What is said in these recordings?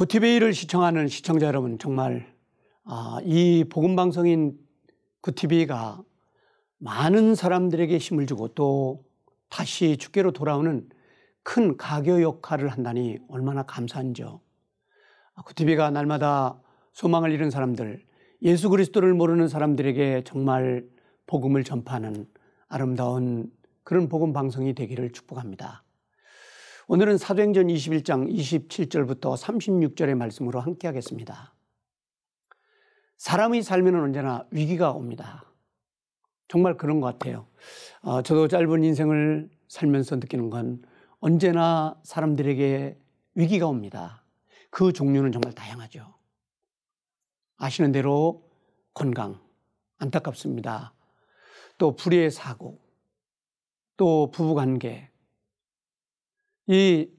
구티베이를 시청하는 시청자 여러분 정말 아, 이 복음 방송인 구티베이가 많은 사람들에게 힘을 주고 또 다시 주께로 돌아오는 큰 가교 역할을 한다니 얼마나 감사한지요. 아, 구티비가 날마다 소망을 잃은 사람들, 예수 그리스도를 모르는 사람들에게 정말 복음을 전파하는 아름다운 그런 복음 방송이 되기를 축복합니다. 오늘은 사도행전 21장 27절부터 36절의 말씀으로 함께 하겠습니다. 사람의 삶에는 언제나 위기가 옵니다. 정말 그런 것 같아요. 어, 저도 짧은 인생을 살면서 느끼는 건 언제나 사람들에게 위기가 옵니다. 그 종류는 정말 다양하죠. 아시는 대로 건강, 안타깝습니다. 또 불의의 사고, 또 부부관계, 이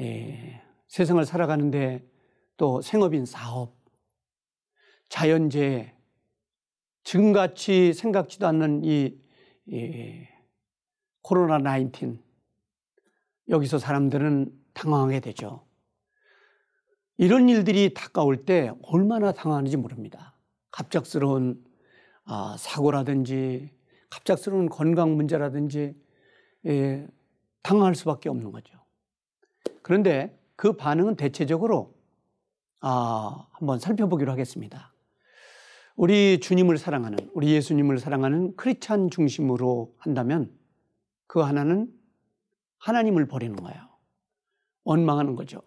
예, 세상을 살아가는데 또 생업인 사업, 자연재해, 지금같이 생각지도 않는 이 예, 코로나 19 여기서 사람들은 당황하게 되죠. 이런 일들이 다가올 때 얼마나 당황하는지 모릅니다. 갑작스러운 아, 사고라든지 갑작스러운 건강 문제라든지 예, 당황할 수밖에 없는 거죠. 그런데 그 반응은 대체적으로 아, 한번 살펴보기로 하겠습니다. 우리 주님을 사랑하는, 우리 예수님을 사랑하는 크리스찬 중심으로 한다면 그 하나는 하나님을 버리는 거예요. 원망하는 거죠.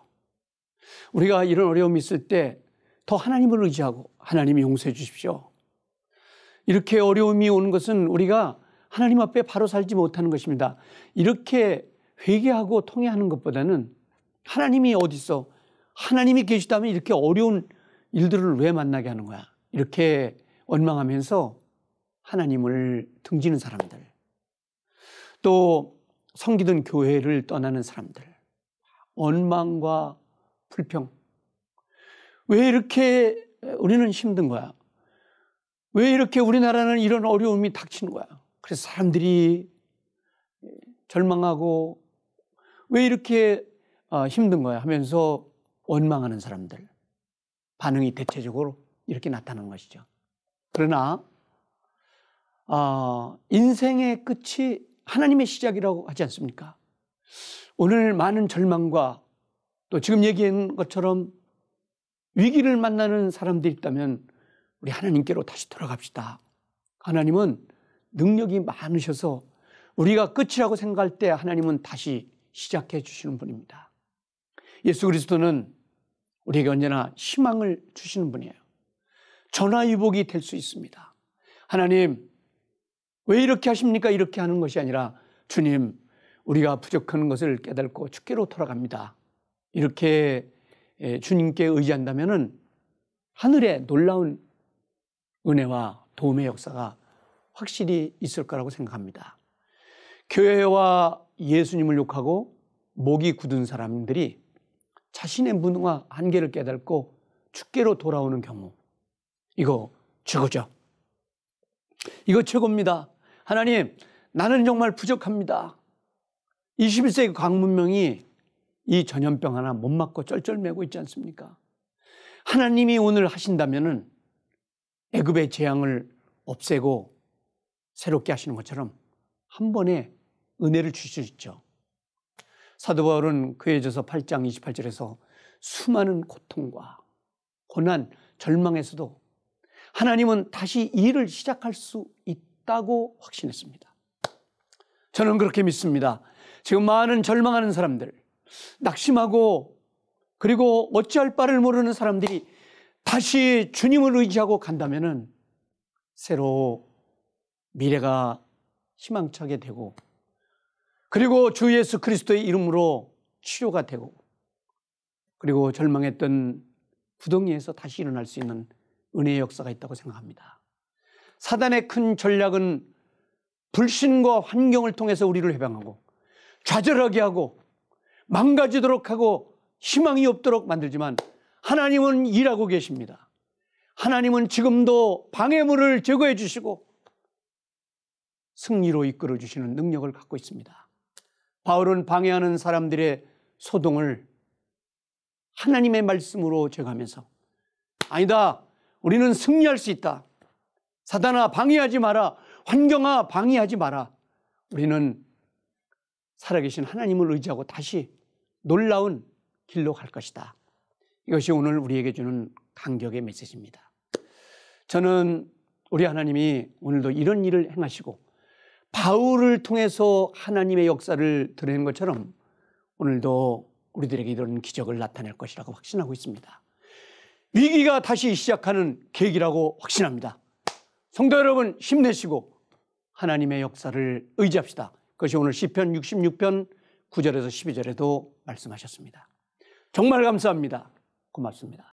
우리가 이런 어려움이 있을 때 더 하나님을 의지하고 하나님이 용서해 주십시오. 이렇게 어려움이 오는 것은 우리가 하나님 앞에 바로 살지 못하는 것입니다. 이렇게 회개하고 통회하는 것보다는 하나님이 어디 있어? 하나님이 계시다면 이렇게 어려운 일들을 왜 만나게 하는 거야? 이렇게 원망하면서 하나님을 등지는 사람들, 또 성기던 교회를 떠나는 사람들, 원망과 불평. 왜 이렇게 우리는 힘든 거야? 왜 이렇게 우리나라는 이런 어려움이 닥치는 거야? 그래서 사람들이 절망하고 왜 이렇게 어, 힘든 거야 하면서 원망하는 사람들 반응이 대체적으로 이렇게 나타나는 것이죠. 그러나 어, 인생의 끝이 하나님의 시작이라고 하지 않습니까? 오늘 많은 절망과 또 지금 얘기한 것처럼 위기를 만나는 사람들이 있다면 우리 하나님께로 다시 돌아갑시다. 하나님은 능력이 많으셔서 우리가 끝이라고 생각할 때 하나님은 다시 시작해 주시는 분입니다. 예수 그리스도는 우리에게 언제나 희망을 주시는 분이에요. 전화위복이 될 수 있습니다. 하나님, 왜 이렇게 하십니까? 이렇게 하는 것이 아니라 주님, 우리가 부족한 것을 깨닫고 주께로 돌아갑니다. 이렇게 예, 주님께 의지한다면 하늘의 놀라운 은혜와 도움의 역사가 확실히 있을 거라고 생각합니다. 교회와 예수님을 욕하고 목이 굳은 사람들이 자신의 무능과 한계를 깨닫고 죽게로 돌아오는 경우. 이거 최고죠. 이거 최고입니다. 하나님, 나는 정말 부족합니다. 21세기 광문명이 이 전염병 하나 못 맞고 쩔쩔매고 있지 않습니까? 하나님이 오늘 하신다면은 애굽의 재앙을 없애고 새롭게 하시는 것처럼 한 번에 은혜를 주실 수 있죠. 사도 바울은 그에 있서 8장 28절에서 수많은 고통과 고난, 절망에서도 하나님은 다시 일을 시작할 수 있다고 확신했습니다. 저는 그렇게 믿습니다. 지금 많은 절망하는 사람들, 낙심하고 그리고 어찌할 바를 모르는 사람들이 다시 주님을 의지하고 간다면은 새로 미래가 희망차게 되고 그리고 주 예수 그리스도의 이름으로 치료가 되고 그리고 절망했던 구덩이에서 다시 일어날 수 있는 은혜의 역사가 있다고 생각합니다. 사단의 큰 전략은 불신과 환경을 통해서 우리를 해방하고 좌절하게 하고 망가지도록 하고 희망이 없도록 만들지만 하나님은 일하고 계십니다. 하나님은 지금도 방해물을 제거해 주시고 승리로 이끌어 주시는 능력을 갖고 있습니다. 바울은 방해하는 사람들의 소동을 하나님의 말씀으로 제거하면서 아니다. 우리는 승리할 수 있다. 사단아 방해하지 마라. 환경아 방해하지 마라. 우리는 살아계신 하나님을 의지하고 다시 놀라운 길로 갈 것이다. 이것이 오늘 우리에게 주는 간격의 메시지입니다. 저는 우리 하나님이 오늘도 이런 일을 행하시고 바울을 통해서 하나님의 역사를 드러낸 것처럼 오늘도 우리들에게 이런 기적을 나타낼 것이라고 확신하고 있습니다. 위기가 다시 시작하는 계기라고 확신합니다. 성도 여러분 힘내시고 하나님의 역사를 의지합시다. 그것이 오늘 시편 66편 9절에서 12절에도 말씀하셨습니다. 정말 감사합니다. 고맙습니다.